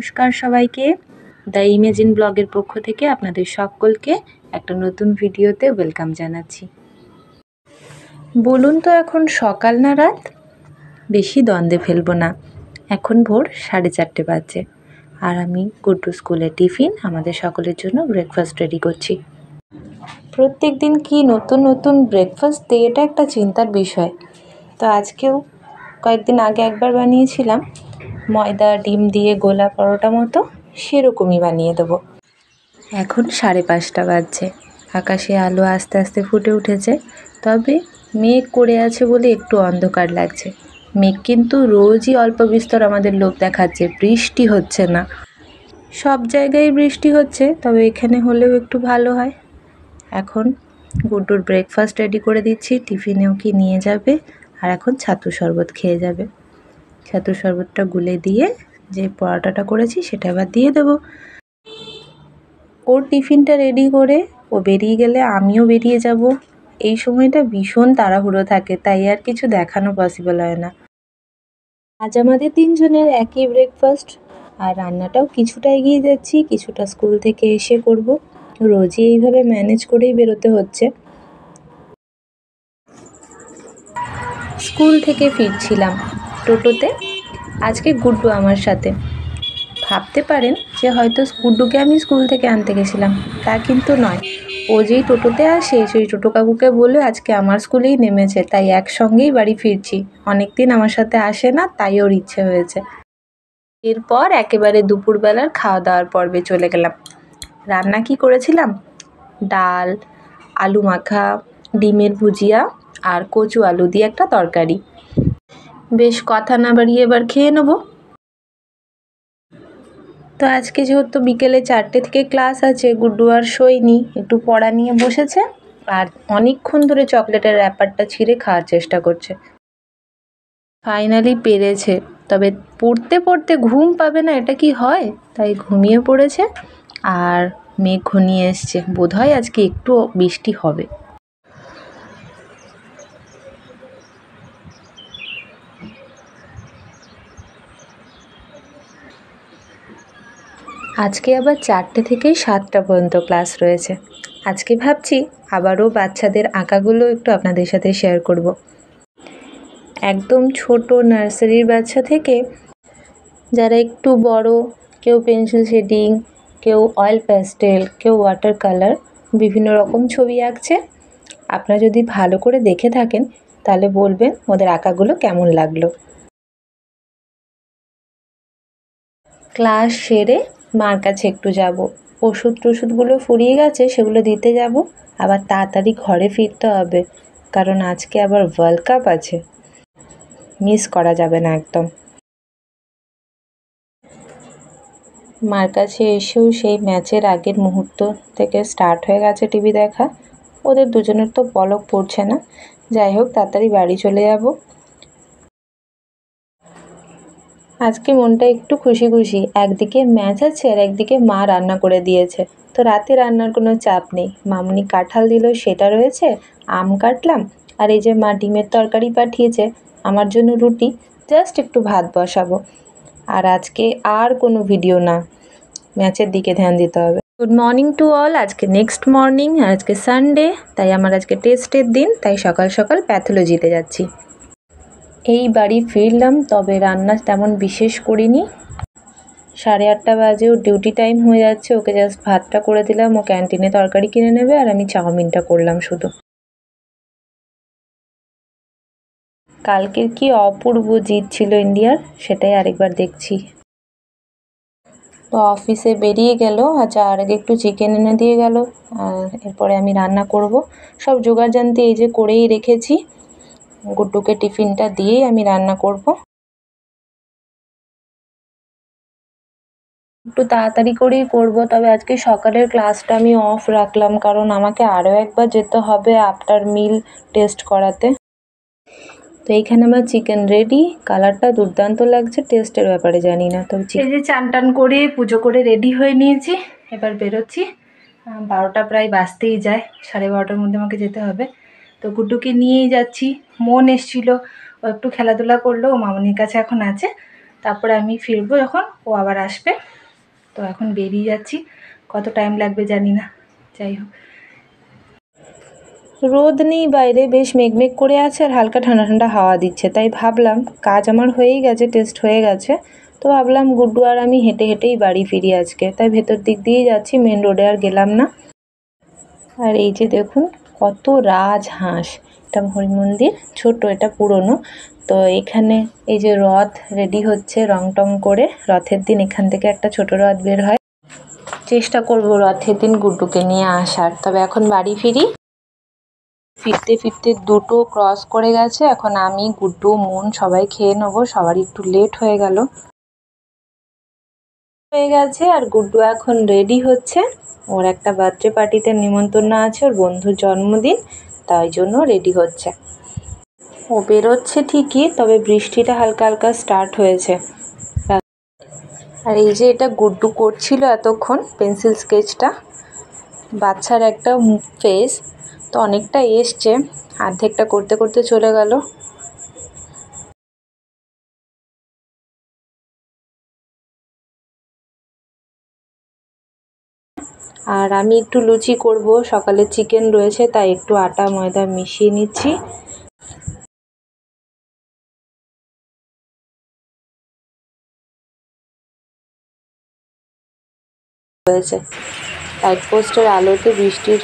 নমস্কার সবাইকে the imagine ব্লগের পক্ষ থেকে আপনাদের সকলকে একটা নতুন ভিডিওতে ওয়েলকাম জানাচ্ছি বলুন তো এখন সকাল না রাত বেশি দ্বন্দ্বে ফেলবো না এখন ভোর সাড়ে চারটে বাজে আর আমি গুড্ডু স্কুলের টিফিন আমাদের সকলের জন্য ব্রেকফাস্ট রেডি করছি প্রত্যেক দিন কী নতুন নতুন ব্রেকফাস্ট দিয়ে এটা একটা চিন্তার বিষয় তো আজকেও কয়েকদিন আগে একবার বানিয়েছিলাম ময়দা ডিম দিয়ে গোলা পরোটা মতো সেরকমই বানিয়ে দেবো এখন সাড়ে পাঁচটা বাজছে আকাশে আলো আস্তে আস্তে ফুটে উঠেছে তবে মেঘ করে আছে বলে একটু অন্ধকার লাগছে মেঘ কিন্তু রোজই অল্প বিস্তর আমাদের লোক দেখাচ্ছে বৃষ্টি হচ্ছে না সব জায়গায় বৃষ্টি হচ্ছে তবে এখানে হলেও একটু ভালো হয় এখন গুড্ডুর ব্রেকফাস্ট রেডি করে দিচ্ছি টিফিনেও কি নিয়ে যাবে আর এখন ছাতু শরবত খেয়ে যাবে ছাতু শরবতটা গুলে দিয়ে যে পরোটাটা করেছি সেটা আবার দিয়ে দেবো ওর টিফিনটা রেডি করে ও বেরিয়ে গেলে আমিও বেরিয়ে যাব এই সময়টা ভীষণ তাড়াহুড়ো থাকে তাই আর কিছু দেখানো পসিবল হয় না আজ আমাদের তিনজনের একই ব্রেকফাস্ট আর রান্নাটাও কিছুটা এগিয়ে যাচ্ছি কিছুটা স্কুল থেকে এসে করব রোজই এইভাবে ম্যানেজ করেই বেরোতে হচ্ছে স্কুল থেকে ফিরছিলাম টোটোতে আজকে গুড্ডু আমার সাথে ভাবতে পারেন যে হয়তো গুড্ডুকে আমি স্কুল থেকে আনতে গেছিলাম তা কিন্তু নয় ও যেই টোটোতে আসে সেই টোটো কাকুকে বলে আজকে আমার স্কুলেই নেমেছে তাই একসঙ্গেই বাড়ি ফিরছি অনেকদিন আমার সাথে আসে না তাই ওর ইচ্ছে হয়েছে এরপর একেবারে দুপুরবেলার খাওয়া দাওয়ার পর্বে চলে গেলাম রান্না কি করেছিলাম ডাল আলু মাখা ডিমের ভুজিয়া আর কচু আলু দিয়ে একটা তরকারি বেশ কথা না বাড়িয়ে এবার খেয়ে নেবো তো আজকে যেহেতু বিকেলে চারটে থেকে ক্লাস আছে গুড্ডু আর সইনি একটু পড়া নিয়ে বসেছে আর অনেকক্ষণ ধরে চকলেটের র্যাপারটা ছিঁড়ে খাওয়ার চেষ্টা করছে ফাইনালি পেরেছে তবে পড়তে পড়তে ঘুম পাবে না এটা কি হয় তাই ঘুমিয়ে পড়েছে আর মেঘ ঘনিয়ে এসছে বোধহয় আজকে একটু বৃষ্টি হবে আজকে আবার চারটে থেকে সাতটা পর্যন্ত ক্লাস রয়েছে আজকে ভাবছি আবারও বাচ্চাদের আঁকাগুলো একটু আপনাদের সাথে শেয়ার করব। একদম ছোট নার্সারির বাচ্চা থেকে যারা একটু বড় কেউ পেন্সিল শেডিং কেউ অয়েল প্যাস্টেল কেউ ওয়াটার কালার বিভিন্ন রকম ছবি আঁকছে আপনারা যদি ভালো করে দেখে থাকেন তাহলে বলবেন ওদের আঁকাগুলো কেমন লাগলো ক্লাস সেরে মার কাছে একটু যাব ওষুধ টষুধগুলো ফুরিয়ে গেছে সেগুলো দিতে যাব আবার তাড়াতাড়ি ঘরে ফিরতে হবে কারণ আজকে আবার ওয়ার্ল্ড কাপ আছে মিস করা যাবে না একদম মার কাছে এসেও সেই ম্যাচের আগের মুহূর্ত থেকে স্টার্ট হয়ে গেছে টিভি দেখা ওদের দুজনের তো পলক পড়ছে না যাই হোক তাড়াতাড়ি বাড়ি চলে যাব আজকে মনটা একটু খুশি খুশি একদিকে ম্যাচ আছে আর একদিকে মা রান্না করে দিয়েছে তো রাতে রান্নার কোনো চাপ নেই মামনি কাঁঠাল দিল সেটা রয়েছে আম কাটলাম আর এই যে মা ডিমের তরকারি পাঠিয়েছে আমার জন্য রুটি জাস্ট একটু ভাত বসাবো আর আজকে আর কোনো ভিডিও না ম্যাচের দিকে ধ্যান দিতে হবে গুড মর্নিং টু অল আজকে নেক্সট মর্নিং আজকে সানডে তাই আমার আজকে টেস্টের দিন তাই সকাল সকাল প্যাথোলজিতে যাচ্ছি এই বাড়ি ফিরলাম তবে রান্না তেমন বিশেষ করিনি সাড়ে আটটা বাজে ওর ডিউটি টাইম হয়ে যাচ্ছে ওকে জাস্ট ভাতটা করে দিলাম ও ক্যান্টিনে তরকারি কিনে নেবে আর আমি চাউমিনটা করলাম শুধু কালকের কি অপূর্ব জিত ছিল ইন্ডিয়ার সেটাই আরেকবার দেখছি তো অফিসে বেরিয়ে গেল আচ্ছা আর আগে একটু চিকেন এনে দিয়ে গেল এরপরে আমি রান্না করব সব জোগাড় জানতে এই যে করেই রেখেছি গুড্ডুকে টিফিনটা দিয়েই আমি রান্না করব একটু তাড়াতাড়ি করেই করব তবে আজকে সকালের ক্লাসটা আমি অফ রাখলাম কারণ আমাকে আরও একবার যেতে হবে আফটার মিল টেস্ট করাতে তো এইখানে আমার চিকেন রেডি কালারটা দুর্দান্ত লাগছে টেস্টের ব্যাপারে জানি না তো এই যে চান টান করে পুজো করে রেডি হয়ে নিয়েছি এবার বেরোচ্ছি বারোটা প্রায় বাঁচতেই যায় সাড়ে বারোটার মধ্যে আমাকে যেতে হবে তো গুড্ডুকে নিয়েই যাচ্ছি মন এসছিল ও একটু খেলাধুলা করলো ও মামনির কাছে এখন আছে তারপরে আমি ফিরবো যখন ও আবার আসবে তো এখন বেরিয়ে যাচ্ছি কত টাইম লাগবে জানি না যাই হোক রোদ নেই বাইরে বেশ মেঘমেঘ করে আছে আর হালকা ঠান্ডা ঠান্ডা হাওয়া দিচ্ছে তাই ভাবলাম কাজ আমার হয়েই গেছে টেস্ট হয়ে গেছে তো ভাবলাম গুড্ডু আর আমি হেঁটে হেঁটেই বাড়ি ফিরি আজকে তাই ভেতর দিক দিয়েই যাচ্ছি মেন রোডে আর গেলাম না আর এই যে দেখুন কত রাজহাঁস এটা হরি মন্দির ছোট এটা পুরনো তো এখানে এই যে রথ রেডি হচ্ছে রং টং করে রথের দিন এখান থেকে একটা ছোট রথ বের হয় চেষ্টা করব রথের দিন গুড্ডুকে নিয়ে আসার তবে এখন বাড়ি ফিরি ফিরতে ফিরতে দুটো ক্রস করে গেছে এখন আমি গুড্ডু মন সবাই খেয়ে নেবো সবারই একটু লেট হয়ে গেল হয়ে গেছে আর গুড্ডু এখন রেডি হচ্ছে ওর একটা বার্থডে পার্টিতে নিমন্ত্রণ আছে ওর বন্ধুর জন্মদিন তাই জন্য রেডি হচ্ছে ও বেরোচ্ছে ঠিকই তবে বৃষ্টিটা হালকা হালকা স্টার্ট হয়েছে আর এই যে এটা গুড্ডু করছিল এতক্ষণ পেন্সিল স্কেচটা বাচ্চার একটা ফেস তো অনেকটা এসছে অর্ধেকটা করতে করতে চলে গেল আর আমি একটু লুচি করব সকালে চিকেন রয়েছে তাই একটু আটা ময়দা মিশিয়ে নিচ্ছি লাইটপোস্টের আলোতে বৃষ্টির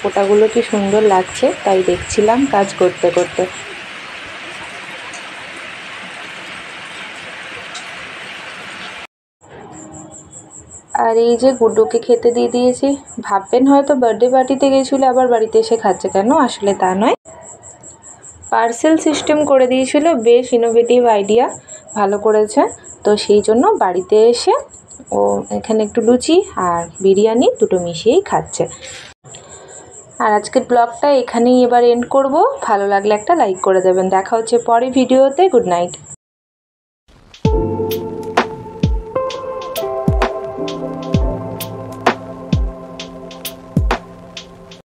ফোটাগুলো কি সুন্দর লাগছে তাই দেখছিলাম কাজ করতে করতে আর এই যে গুড্ডুকে খেতে দিয়ে দিয়েছি ভাববেন হয়তো বার্থডে পার্টিতে গেছিলো আবার বাড়িতে এসে খাচ্ছে কেন আসলে তা নয় পার্সেল সিস্টেম করে দিয়েছিল বেশ ইনোভেটিভ আইডিয়া ভালো করেছে তো সেই জন্য বাড়িতে এসে ও এখানে একটু লুচি আর বিরিয়ানি দুটো মিশিয়েই খাচ্ছে আর আজকের ব্লগটা এখানেই এবার এন্ড করব ভালো লাগলে একটা লাইক করে দেবেন দেখা হচ্ছে পরে ভিডিওতে গুড নাইট